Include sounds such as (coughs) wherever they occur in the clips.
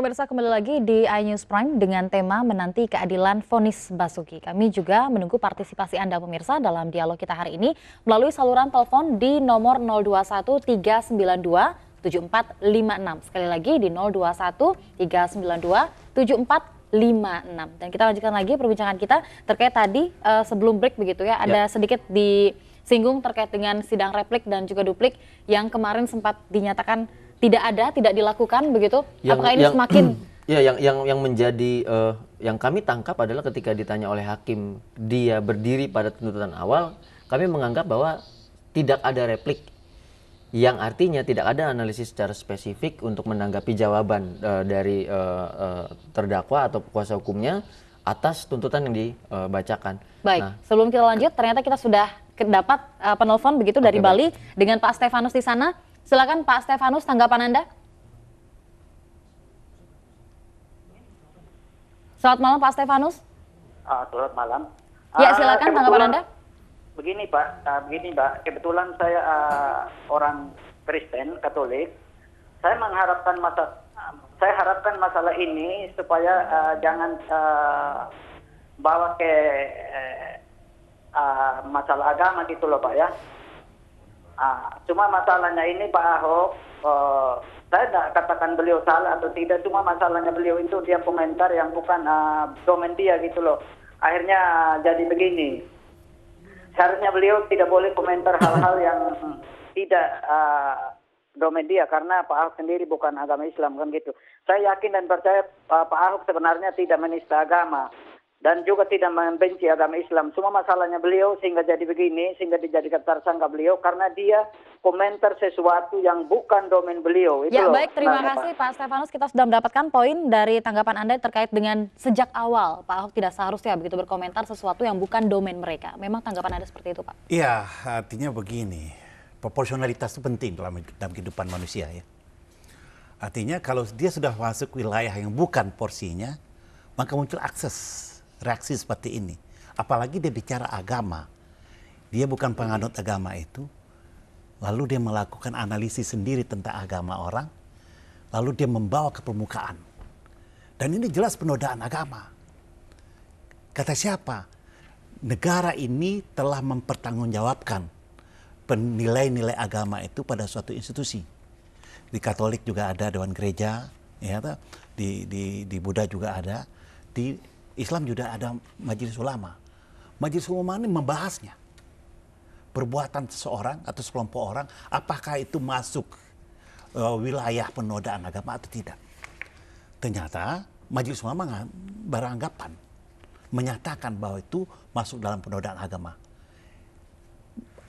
Pemirsa kembali lagi di iNews Prime dengan tema menanti keadilan vonis Basuki. Kami juga menunggu partisipasi Anda pemirsa dalam dialog kita hari ini melalui saluran telepon di nomor 0213927456. Sekali lagi di 0213927456. Dan kita lanjutkan lagi perbincangan kita terkait tadi uh, sebelum break begitu ya, ada ya. sedikit disinggung terkait dengan sidang replik dan juga duplik yang kemarin sempat dinyatakan tidak ada, tidak dilakukan begitu? Yang, Apakah ini yang, semakin (clears throat) Ya, yang yang yang menjadi uh, yang kami tangkap adalah ketika ditanya oleh hakim dia berdiri pada tuntutan awal, kami menganggap bahwa tidak ada replik yang artinya tidak ada analisis secara spesifik untuk menanggapi jawaban uh, dari uh, uh, terdakwa atau kuasa hukumnya atas tuntutan yang dibacakan. Baik, nah, sebelum kita lanjut, ternyata kita sudah dapat uh, penelpon begitu okay, dari baik. Bali dengan Pak Stefanus di sana. Silakan Pak Stefanus tanggapan Anda. Selamat malam Pak Stefanus. Uh, selamat malam. ya ah, silakan tanggapan Anda. Begini Pak, uh, begini Pak, kebetulan saya uh, orang Kristen Katolik. Saya mengharapkan masa, saya harapkan masalah ini supaya uh, jangan uh, bawa ke uh, masalah agama gitu loh Pak ya. Ah, cuma masalahnya ini pak ahok eh, saya tidak katakan beliau salah atau tidak cuma masalahnya beliau itu dia komentar yang bukan domen ah, dia gitu loh akhirnya jadi begini seharusnya beliau tidak boleh komentar hal-hal yang tidak uh, ah, domen dia karena Pak Ahok sendiri bukan agama Islam kan gitu. Saya yakin dan percaya Pak Ahok sebenarnya tidak menista agama dan juga tidak membenci agama Islam. Semua masalahnya beliau sehingga jadi begini, sehingga dijadikan tersangka beliau karena dia komentar sesuatu yang bukan domain beliau. Itu ya loh. baik, terima nah, kasih Pak Stefanus. Kita sudah mendapatkan poin dari tanggapan Anda terkait dengan sejak awal Pak Ahok tidak seharusnya begitu berkomentar sesuatu yang bukan domain mereka. Memang tanggapan Anda seperti itu Pak? Iya, artinya begini, proporsionalitas itu penting dalam, dalam kehidupan manusia ya. Artinya kalau dia sudah masuk wilayah yang bukan porsinya, maka muncul akses reaksi seperti ini. Apalagi dia bicara agama. Dia bukan penganut agama itu. Lalu dia melakukan analisis sendiri tentang agama orang. Lalu dia membawa ke permukaan. Dan ini jelas penodaan agama. Kata siapa? Negara ini telah mempertanggungjawabkan penilai-nilai agama itu pada suatu institusi. Di Katolik juga ada Dewan Gereja, ya, di, di, di Buddha juga ada, di Islam juga ada majelis ulama. Majelis ulama ini membahasnya. Perbuatan seseorang atau sekelompok orang, apakah itu masuk uh, wilayah penodaan agama atau tidak. Ternyata majelis ulama beranggapan, menyatakan bahwa itu masuk dalam penodaan agama.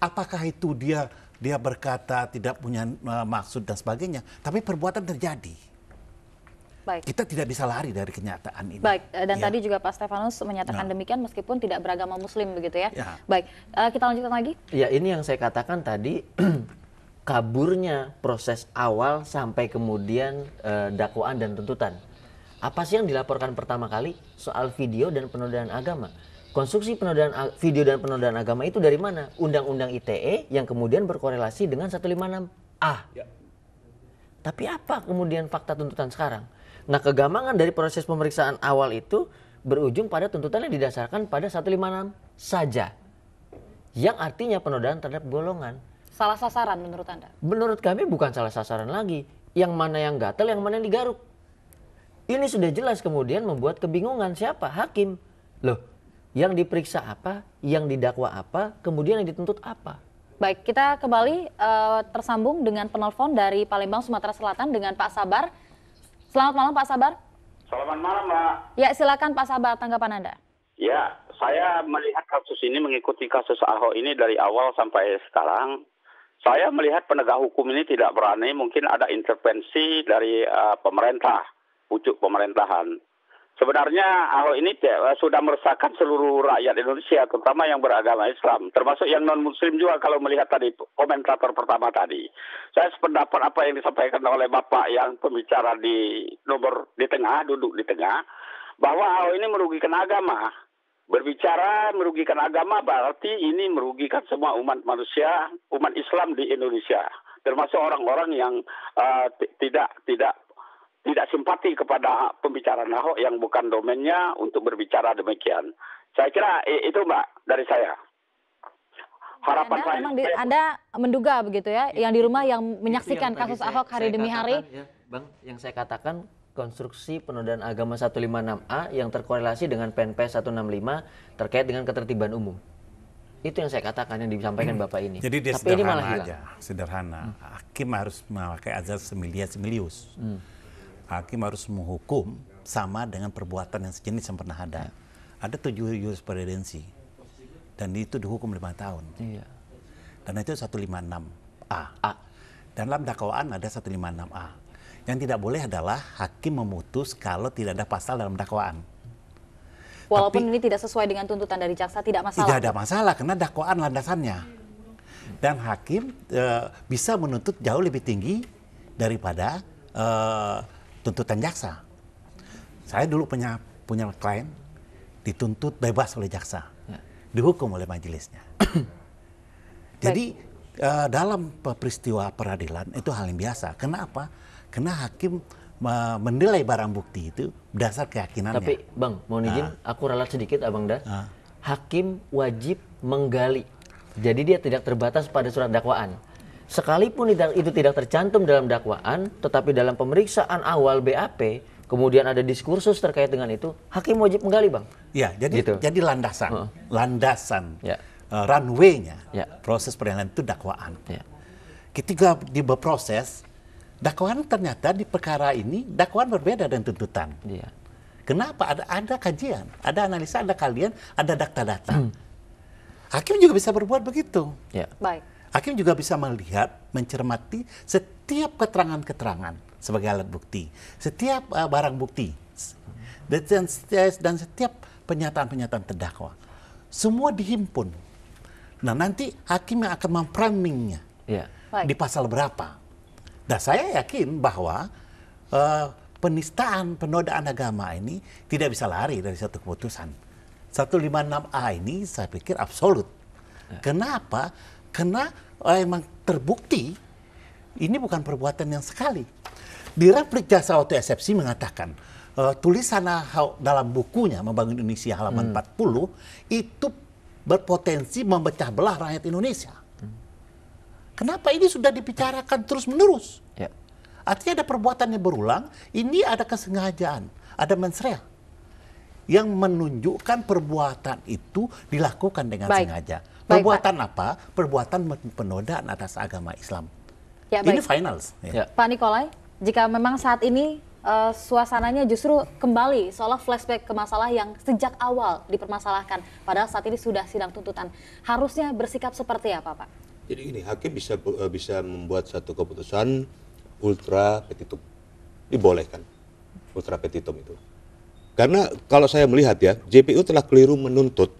Apakah itu dia dia berkata tidak punya uh, maksud dan sebagainya, tapi perbuatan terjadi Baik. Kita tidak bisa lari dari kenyataan ini. Baik, eh, dan ya. tadi juga Pak Stefanus menyatakan nah. demikian meskipun tidak beragama muslim begitu ya. ya. Baik, uh, kita lanjutkan lagi. Ya, ini yang saya katakan tadi (clears throat) kaburnya proses awal sampai kemudian uh, dakwaan dan tuntutan. Apa sih yang dilaporkan pertama kali? Soal video dan penodaan agama. Konstruksi penodaan video dan penodaan agama itu dari mana? Undang-undang ITE yang kemudian berkorelasi dengan 156A. Ya. Tapi apa kemudian fakta tuntutan sekarang? Nah, kegamangan dari proses pemeriksaan awal itu berujung pada tuntutan yang didasarkan pada 156 saja. Yang artinya penodaan terhadap golongan. Salah sasaran menurut Anda? Menurut kami bukan salah sasaran lagi. Yang mana yang gatel, yang mana yang digaruk. Ini sudah jelas kemudian membuat kebingungan siapa? Hakim. Loh, yang diperiksa apa, yang didakwa apa, kemudian yang dituntut apa? Baik, kita kembali uh, tersambung dengan penelpon dari Palembang, Sumatera Selatan dengan Pak Sabar. Selamat malam Pak Sabar. Selamat malam Mbak. Ya silakan Pak Sabar tanggapan Anda. Ya saya melihat kasus ini mengikuti kasus Ahok ini dari awal sampai sekarang. Saya melihat penegak hukum ini tidak berani, mungkin ada intervensi dari uh, pemerintah, pucuk pemerintahan. Sebenarnya Ahok ini eh, sudah meresahkan seluruh rakyat Indonesia, terutama yang beragama Islam, termasuk yang non-Muslim juga kalau melihat tadi komentator pertama tadi. Saya sependapat apa yang disampaikan oleh Bapak yang pembicara di nomor di tengah, duduk di tengah, bahwa Ahok ini merugikan agama. Berbicara merugikan agama berarti ini merugikan semua umat manusia, umat Islam di Indonesia termasuk orang-orang yang uh, tidak tidak tidak simpati kepada pembicaraan Ahok yang bukan domennya untuk berbicara demikian. Saya kira itu Mbak dari saya. Harapan anda, saya, memang di, Anda menduga begitu ya, iya, yang di rumah yang iya, menyaksikan iya, yang kasus Ahok hari saya demi hari. Ya, bang, yang saya katakan konstruksi penodaan agama 156A yang terkorelasi dengan PNP 165 terkait dengan ketertiban umum. Itu yang saya katakan yang disampaikan hmm. Bapak ini. Jadi dia Tapi sederhana ini malah aja, sederhana. Hmm. Hakim harus memakai azas semilia semilius. Hmm hakim harus menghukum sama dengan perbuatan yang sejenis yang pernah ada. Ada tujuh jurisprudensi dan itu dihukum lima tahun. Iya. Dan itu 156A. A. Dan dalam dakwaan ada 156A. Yang tidak boleh adalah hakim memutus kalau tidak ada pasal dalam dakwaan. Walaupun Tapi, ini tidak sesuai dengan tuntutan dari jaksa, tidak masalah. Tidak ada masalah karena dakwaan landasannya. Dan hakim e, bisa menuntut jauh lebih tinggi daripada e, tuntutan jaksa. Saya dulu punya punya klien dituntut bebas oleh jaksa, ya. dihukum oleh majelisnya. (coughs) Jadi uh, dalam peristiwa peradilan itu hal yang biasa. Kenapa? Karena hakim menilai barang bukti itu berdasar keyakinannya. Tapi bang, mau izin, uh, aku ralat sedikit abang Das. Uh, ah. hakim wajib menggali. Jadi dia tidak terbatas pada surat dakwaan sekalipun itu tidak tercantum dalam dakwaan, tetapi dalam pemeriksaan awal BAP, kemudian ada diskursus terkait dengan itu, hakim wajib menggali, Bang. Ya, jadi gitu. jadi landasan, uh. landasan, ya. uh, runway-nya, ya. proses peradilan itu dakwaan. Ya. Ketika proses dakwaan ternyata di perkara ini dakwaan berbeda dengan tuntutan. Ya. Kenapa? Ada ada kajian, ada analisa, ada kalian, ada data-data. Hmm. Hakim juga bisa berbuat begitu. Ya. Baik. Hakim juga bisa melihat, mencermati setiap keterangan-keterangan sebagai alat bukti, setiap uh, barang bukti, dan, dan setiap pernyataan-pernyataan terdakwa. Semua dihimpun. Nah nanti hakim yang akan memframingnya yeah. di pasal berapa. Nah saya yakin bahwa uh, penistaan, penodaan agama ini tidak bisa lari dari satu keputusan. 156A ini saya pikir absolut. Yeah. Kenapa? Karena eh, emang terbukti ini bukan perbuatan yang sekali. Di replik jasa Waktu eksepsi mengatakan uh, tulisan dalam bukunya Membangun Indonesia halaman hmm. 40 itu berpotensi memecah belah rakyat Indonesia. Kenapa ini sudah dibicarakan terus menerus? Ya. Artinya ada perbuatan yang berulang, ini ada kesengajaan, ada mensrea yang menunjukkan perbuatan itu dilakukan dengan Baik. sengaja. Perbuatan baik, apa? Perbuatan penodaan atas agama Islam. Ya, baik. Ini finals. Ya. ya. Pak Nikolai, jika memang saat ini uh, suasananya justru kembali seolah flashback ke masalah yang sejak awal dipermasalahkan, padahal saat ini sudah sidang tuntutan, harusnya bersikap seperti apa, Pak? Jadi ini hakim bisa eh, bisa membuat satu keputusan ultra petitum, dibolehkan ultra petitum itu. Karena kalau saya melihat ya, JPU telah keliru menuntut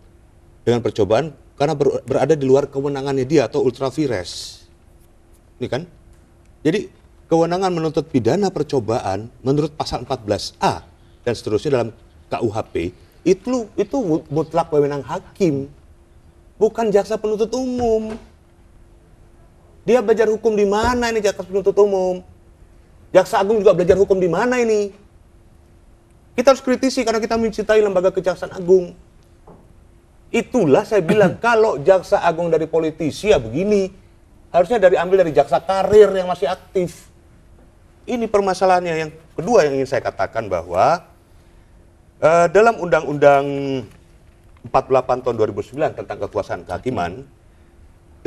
dengan percobaan karena ber, berada di luar kewenangannya dia atau ultravires. Ini kan? Jadi kewenangan menuntut pidana percobaan menurut pasal 14A dan seterusnya dalam KUHP itu itu mutlak wewenang hakim bukan jaksa penuntut umum. Dia belajar hukum di mana ini jaksa penuntut umum? Jaksa Agung juga belajar hukum di mana ini? Kita harus kritisi karena kita mencintai lembaga kejaksaan agung. Itulah saya bilang (clears throat) kalau jaksa agung dari politisi ya begini. Harusnya dari ambil dari jaksa karir yang masih aktif. Ini permasalahannya yang kedua yang ingin saya katakan bahwa uh, dalam undang-undang 48 tahun 2009 tentang kekuasaan kehakiman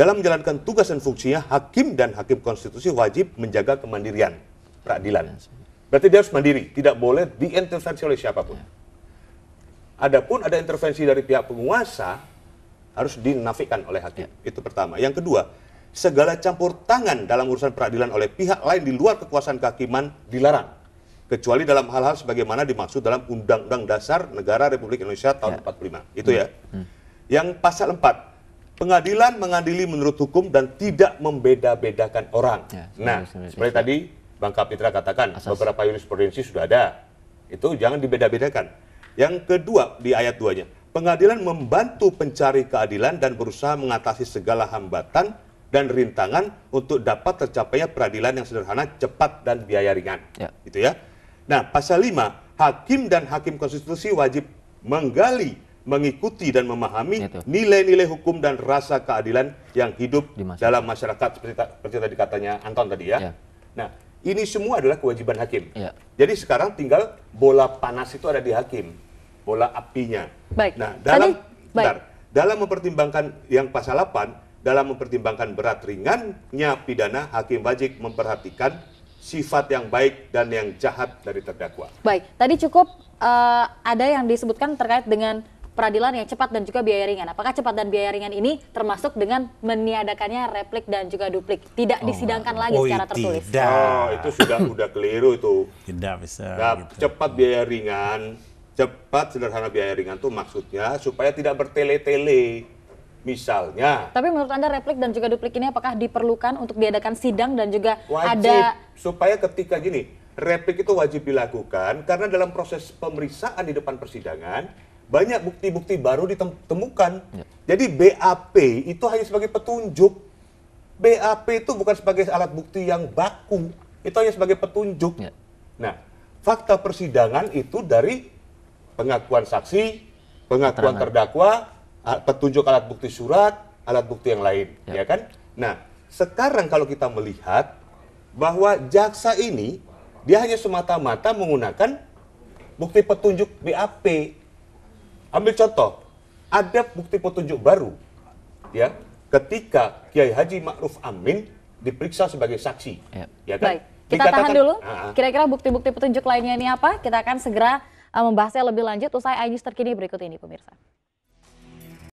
dalam menjalankan tugas dan fungsinya hakim dan hakim konstitusi wajib menjaga kemandirian peradilan. Ya, Berarti dia harus mandiri, tidak boleh diintervensi oleh siapapun. Ya. Adapun ada intervensi dari pihak penguasa harus dinafikan oleh hakim. Ya. Itu pertama. Yang kedua, segala campur tangan dalam urusan peradilan oleh pihak lain di luar kekuasaan kehakiman dilarang kecuali dalam hal-hal sebagaimana dimaksud dalam Undang-Undang Dasar Negara Republik Indonesia tahun ya. 45. Itu ya. Hmm. hmm. Yang pasal 4 Pengadilan mengadili menurut hukum dan tidak membeda-bedakan orang. Ya, sebenarnya, nah, sebenarnya. seperti tadi Bang Kapitra katakan, Asas. beberapa jurisprudensi sudah ada. Itu jangan dibeda-bedakan yang kedua di ayat 2-nya, pengadilan membantu pencari keadilan dan berusaha mengatasi segala hambatan dan rintangan untuk dapat tercapainya peradilan yang sederhana, cepat dan biaya ringan. Ya. Gitu ya. Nah, pasal 5, hakim dan hakim konstitusi wajib menggali, mengikuti dan memahami nilai-nilai hukum dan rasa keadilan yang hidup Dimasuk. dalam masyarakat seperti, seperti tadi katanya Anton tadi ya. ya. Nah, ini semua adalah kewajiban hakim. Ya. Jadi sekarang tinggal bola panas itu ada di hakim, bola apinya. Baik. Nah, dalam Tadi, bentar, dalam mempertimbangkan yang pasal 8, dalam mempertimbangkan berat ringannya pidana, hakim wajib memperhatikan sifat yang baik dan yang jahat dari terdakwa. Baik, tadi cukup uh, ada yang disebutkan terkait dengan peradilan yang cepat dan juga biaya ringan. Apakah cepat dan biaya ringan ini termasuk dengan meniadakannya replik dan juga duplik? Tidak oh, disidangkan lagi oh, secara tertulis. Tidak. Oh, itu sudah sudah keliru itu. Tidak bisa. Nah, gitu. cepat biaya ringan, cepat sederhana biaya ringan itu maksudnya supaya tidak bertele-tele. Misalnya. Tapi menurut Anda replik dan juga duplik ini apakah diperlukan untuk diadakan sidang dan juga wajib, ada supaya ketika gini, replik itu wajib dilakukan karena dalam proses pemeriksaan di depan persidangan banyak bukti-bukti baru ditemukan. Ya. Jadi BAP itu hanya sebagai petunjuk. BAP itu bukan sebagai alat bukti yang baku, itu hanya sebagai petunjuk. Ya. Nah, fakta persidangan itu dari pengakuan saksi, pengakuan Terangan. terdakwa, petunjuk alat bukti surat, alat bukti yang lain, ya, ya kan? Nah, sekarang kalau kita melihat bahwa jaksa ini dia hanya semata-mata menggunakan bukti petunjuk BAP Ambil contoh, ada bukti petunjuk baru ya ketika Kiai Haji Ma'ruf Amin diperiksa sebagai saksi. Ya, ya kan? Baik. Kita tahan dulu. Ah, ah. Kira-kira bukti-bukti petunjuk lainnya ini apa? Kita akan segera eh, membahasnya lebih lanjut usai iNews terkini berikut ini pemirsa.